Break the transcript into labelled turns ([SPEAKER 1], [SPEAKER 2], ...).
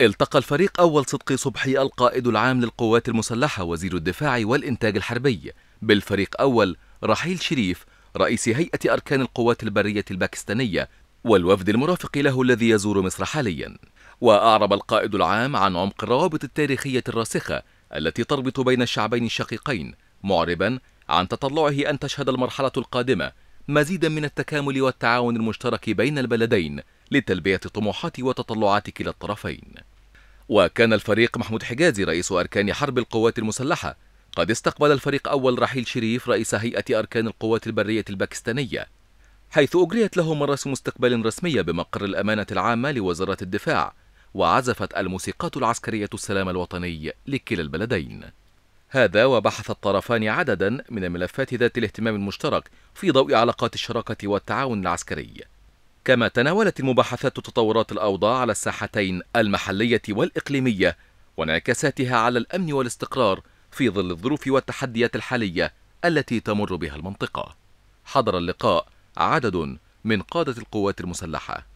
[SPEAKER 1] التقى الفريق أول صدقي صبحي القائد العام للقوات المسلحة وزير الدفاع والإنتاج الحربي بالفريق أول رحيل شريف رئيس هيئة أركان القوات البرية الباكستانية والوفد المرافق له الذي يزور مصر حاليا وأعرب القائد العام عن عمق الروابط التاريخية الراسخة التي تربط بين الشعبين الشقيقين معربا عن تطلعه أن تشهد المرحلة القادمة مزيدا من التكامل والتعاون المشترك بين البلدين لتلبية طموحات وتطلعات كلا الطرفين وكان الفريق محمود حجازي رئيس أركان حرب القوات المسلحة قد استقبل الفريق أول رحيل شريف رئيس هيئة أركان القوات البرية الباكستانية حيث أجريت له مراسم استقبال رسمية بمقر الأمانة العامة لوزارة الدفاع وعزفت الموسيقات العسكرية السلام الوطني لكلا البلدين هذا وبحث الطرفان عددا من الملفات ذات الاهتمام المشترك في ضوء علاقات الشراكة والتعاون العسكري كما تناولت المباحثات تطورات الأوضاع على الساحتين المحلية والإقليمية وانعكاساتها على الأمن والاستقرار في ظل الظروف والتحديات الحالية التي تمر بها المنطقة. حضر اللقاء عدد من قادة القوات المسلحة